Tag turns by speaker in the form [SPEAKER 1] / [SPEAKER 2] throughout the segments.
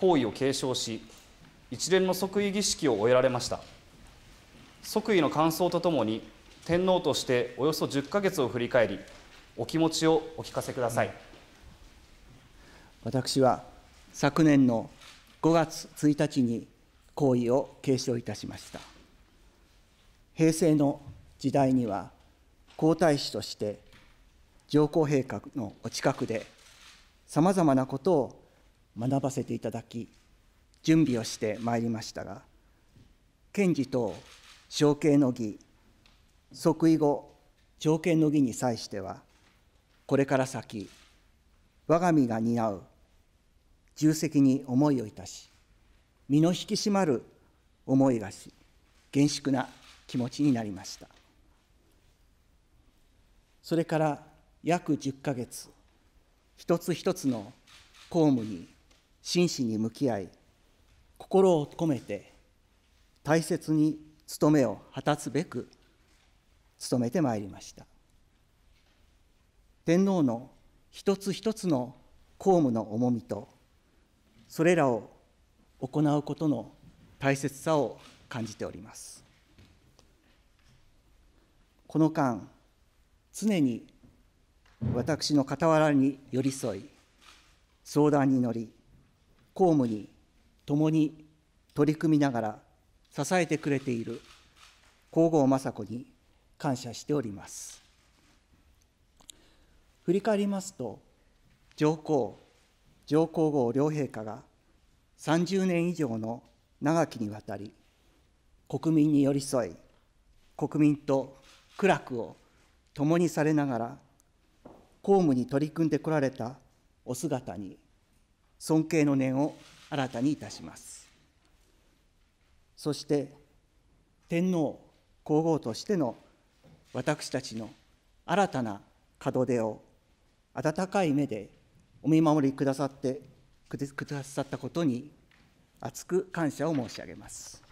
[SPEAKER 1] 皇位を継承し一連の即位儀式を終えられました即位の感想とともに天皇としておよそ10か月を振り返りお気持ちをお聞かせください私は昨年の5月1日に皇位を継承いたしました平成の時代には皇太子として上皇陛下のお近くでさまざまなことを学ばせていただき準備をしてまいりましたが検事等承継の儀即位後条件の儀に際してはこれから先我が身が担う重責に思いをいたし身の引き締まる思いがし厳粛な気持ちになりましたそれから約10ヶ月一つ一つの公務に真摯に向き合い、心を込めて大切に務めを果たすべく、努めてまいりました。天皇の一つ一つの公務の重みと、それらを行うことの大切さを感じております。この間、常に私の傍らに寄り添い、相談に乗り、公務に共に取り組みながら支えてくれている皇后雅子に感謝しております。振り返りますと、上皇、上皇后両陛下が30年以上の長きにわたり、国民に寄り添い、国民と苦楽を共にされながら、公務に取り組んでこられたお姿に尊敬の念を新たにいたしますそして天皇皇后としての私たちの新たな門出を温かい目でお見守りくださってくださったことに厚く感謝を申し上げます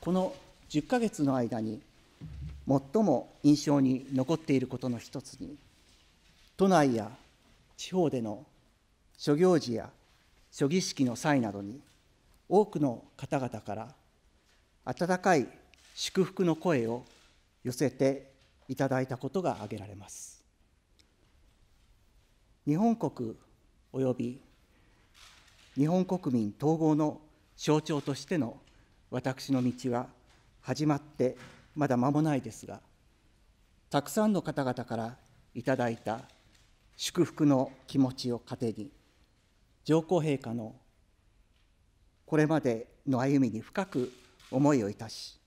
[SPEAKER 1] この10ヶ月の間に最も印象に残っていることの一つに都内や地方での諸行事や諸儀式の際などに多くの方々から温かい祝福の声を寄せていただいたことが挙げられます日本国及び日本国民統合の象徴としての私の道は始まってまだ間もないですがたくさんの方々からいただいた祝福の気持ちを糧に上皇陛下のこれまでの歩みに深く思いをいたし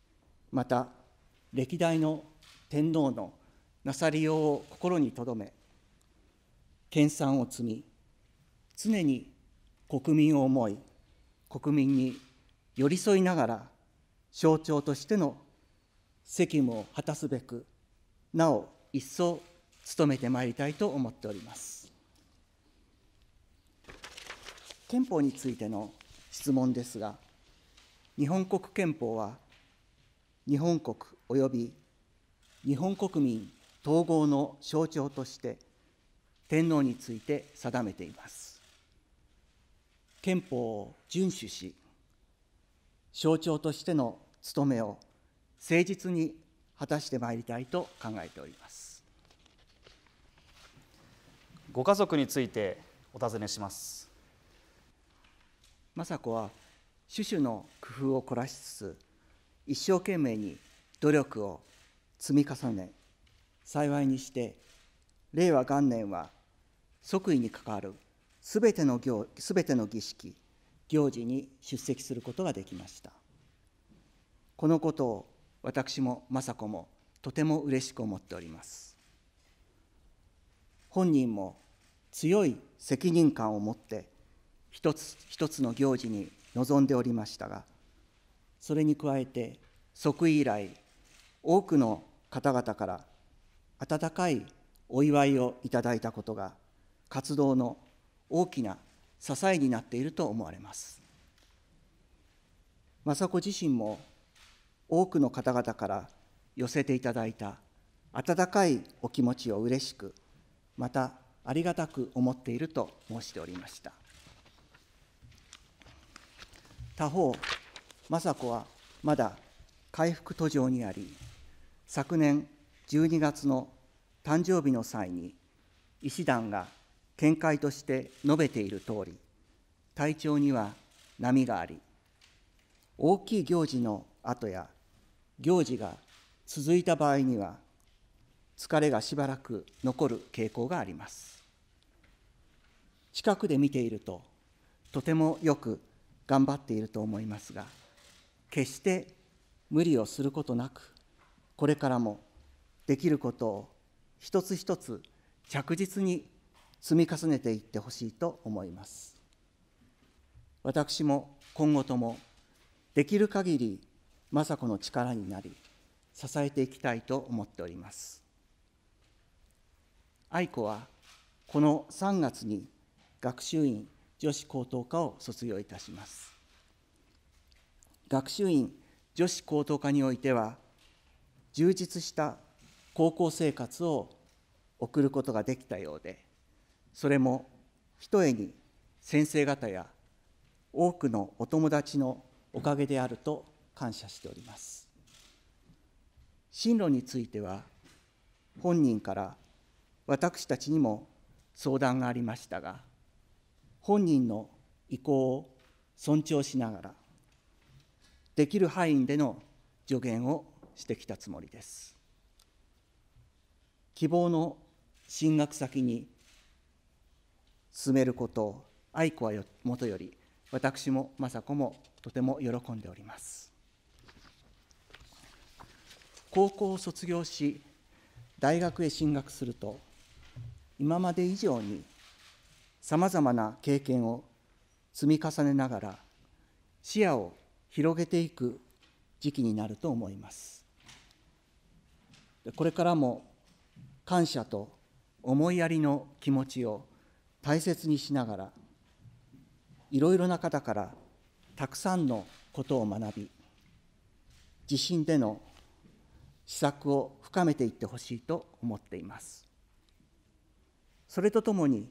[SPEAKER 1] また歴代の天皇のなさりようを心に留め研鑽を積み常に国民を思い国民に寄り添いながら象徴としての責務を果たすべくなお一層努めてまいりたいと思っております憲法についての質問ですが日本国憲法は日本国及び日本国民統合の象徴として天皇について定めています憲法を遵守し象徴としての務めを誠実に果たしてまいりたいと考えておりますご家族についてお尋ねします雅子は種々の工夫を凝らしつつ一生懸命に努力を積み重ね幸いにして令和元年は即位に関わるすべての行すべての儀式行事に出席することができましたこのことを私も雅子もとても嬉しく思っております本人も強い責任感を持って一つ一つの行事に臨んでおりましたがそれに加えて即位以来多くの方々から温かいお祝いをいただいたことが活動の大きな支えになっていると思われます雅子自身も多くの方々から寄せていただいた温かいお気持ちを嬉しくまたありがたく思っていると申しておりました他方雅子はまだ回復途上にあり昨年12月の誕生日の際に医師団が見解として述べている通り体調には波があり大きい行事の後や行事が続いた場合には疲れがしばらく残る傾向があります近くで見ているととてもよく頑張っていると思いますが決して無理をすることなくこれからもできることを一つ一つ着実に積み重ねていってほしいと思います私も今後ともできる限り雅子の力になり支えていきたいと思っております愛子はこの3月に学習院女子高等科を卒業いたします学習院女子高等科においては充実した高校生活を送ることができたようでそれもひとえに先生方や多くのお友達のおかげであると感謝しております進路については本人から私たちにも相談がありましたが本人の意向を尊重しながらできる範囲での助言をしてきたつもりです希望の進学先に進めることを愛子はもとより私も雅子もとても喜んでおります高校を卒業し大学へ進学すると今まで以上にさまざまな経験を積み重ねながら視野を広げていく時期になると思います。これからも感謝と思いやりの気持ちを大切にしながらいろいろな方からたくさんのことを学び地震での施策を深めていってほしいと思っています。それとともに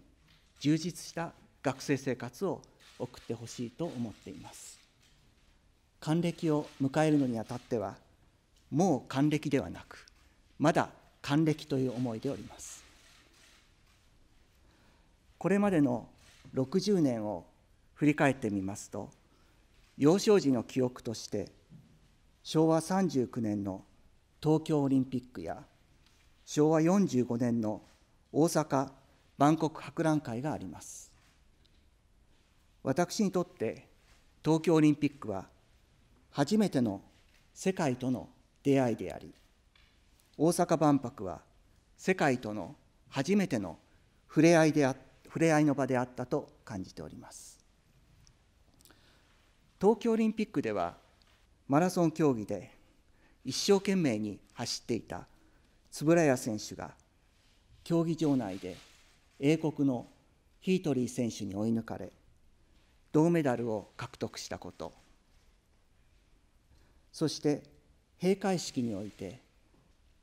[SPEAKER 1] 充実した学生生活を送ってほしいと思っています還暦を迎えるのにあたってはもう還暦ではなくまだ還暦という思いでおりますこれまでの60年を振り返ってみますと幼少時の記憶として昭和39年の東京オリンピックや昭和45年の大阪万国博覧会があります私にとって東京オリンピックは初めての世界との出会いであり大阪万博は世界との初めての触れ合いであ触れ合いの場であったと感じております東京オリンピックではマラソン競技で一生懸命に走っていた円谷選手が競技場内で英国のヒートリー選手に追い抜かれ銅メダルを獲得したことそして閉会式において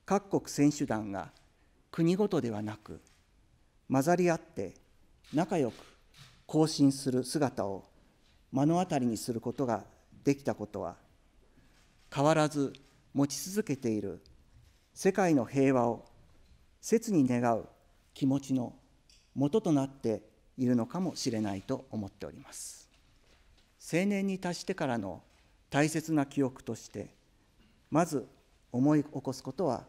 [SPEAKER 1] 各国選手団が国ごとではなく混ざり合って仲良く行進する姿を目の当たりにすることができたことは変わらず持ち続けている世界の平和を切に願う気持ちの元となっているのかもしれないと思っております青年に達してからの大切な記憶としてまず思い起こすことは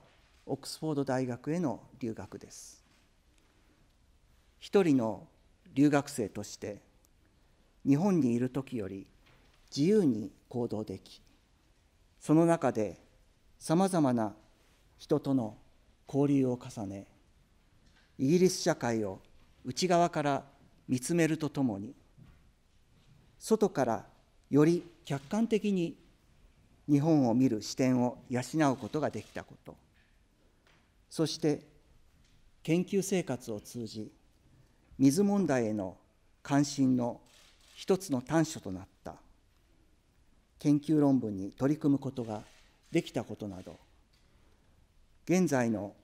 [SPEAKER 1] オックスフォード大学への留学です一人の留学生として日本にいる時より自由に行動できその中でさまざまな人との交流を重ねイギリス社会を内側から見つめるとともに外からより客観的に日本を見る視点を養うことができたことそして研究生活を通じ水問題への関心の一つの短所となった研究論文に取り組むことができたことなど現在の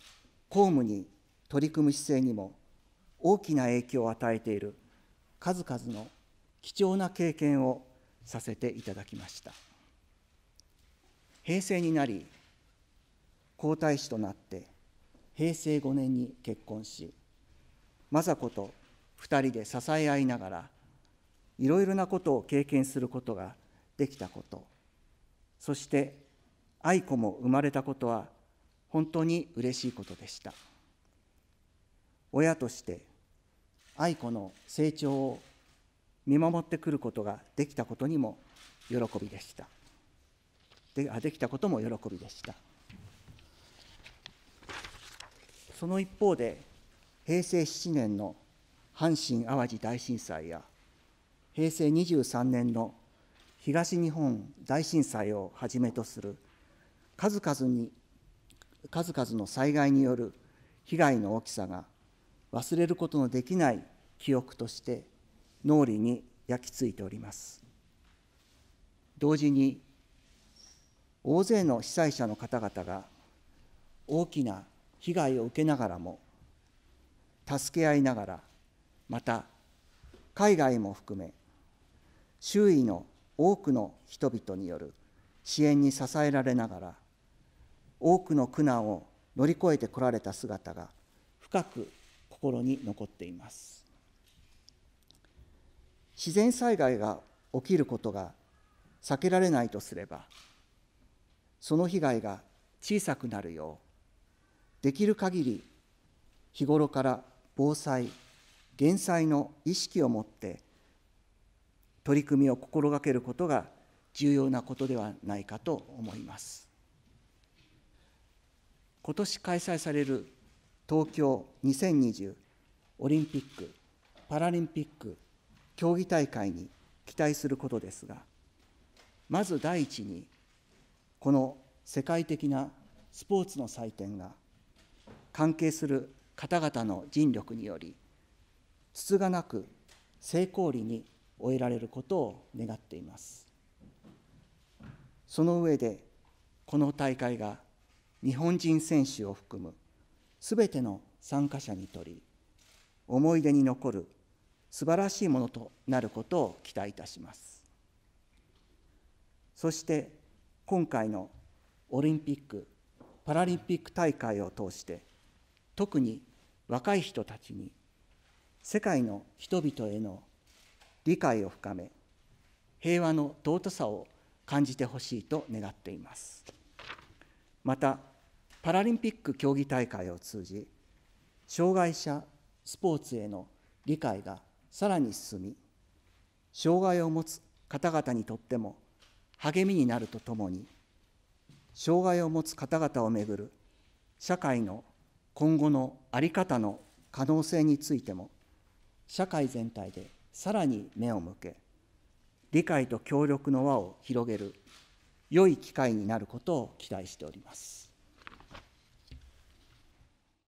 [SPEAKER 1] 公務に取り組む姿勢にも大きな影響を与えている数々の貴重な経験をさせていただきました平成になり皇太子となって平成5年に結婚し雅子と2人で支え合いながらいろいろなことを経験することができたことそして愛子も生まれたことは本当に嬉しいことでした。親として愛子の成長を見守ってくることができたことにも喜びでしたであできたことも喜びでしたその一方で平成7年の阪神・淡路大震災や平成23年の東日本大震災をはじめとする数々に数々の災害による被害の大きさが忘れることのできない記憶として脳裏に焼き付いております同時に大勢の被災者の方々が大きな被害を受けながらも助け合いながらまた海外も含め周囲の多くの人々による支援に支えられながら多くの苦難を乗り越えてこられた姿が深く心に残っています自然災害が起きることが避けられないとすればその被害が小さくなるようできる限り日頃から防災減災の意識を持って取り組みを心がけることが重要なことではないかと思います。今年開催される東京2020オリンピック・パラリンピック競技大会に期待することですが、まず第一に、この世界的なスポーツの祭典が、関係する方々の尽力により、つつがなく成功裏に終えられることを願っています。その上で、この大会が日本人選手を含むすべての参加者にとり、思い出に残る素晴らしいものとなることを期待いたします。そして今回のオリンピック・パラリンピック大会を通して、特に若い人たちに世界の人々への理解を深め、平和の尊さを感じてほしいと願っています。またパラリンピック競技大会を通じ障害者スポーツへの理解がさらに進み障害を持つ方々にとっても励みになるとともに障害を持つ方々をめぐる社会の今後の在り方の可能性についても社会全体でさらに目を向け理解と協力の輪を広げる良い機会になることを期待しております。